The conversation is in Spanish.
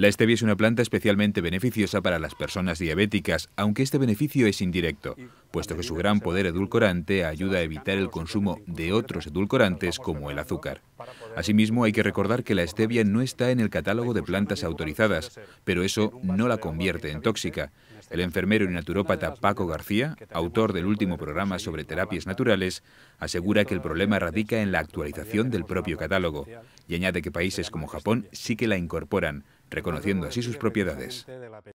La stevia es una planta especialmente beneficiosa para las personas diabéticas, aunque este beneficio es indirecto, puesto que su gran poder edulcorante ayuda a evitar el consumo de otros edulcorantes como el azúcar. Asimismo, hay que recordar que la stevia no está en el catálogo de plantas autorizadas, pero eso no la convierte en tóxica. El enfermero y naturópata Paco García, autor del último programa sobre terapias naturales, asegura que el problema radica en la actualización del propio catálogo y añade que países como Japón sí que la incorporan, reconociendo así sus propiedades.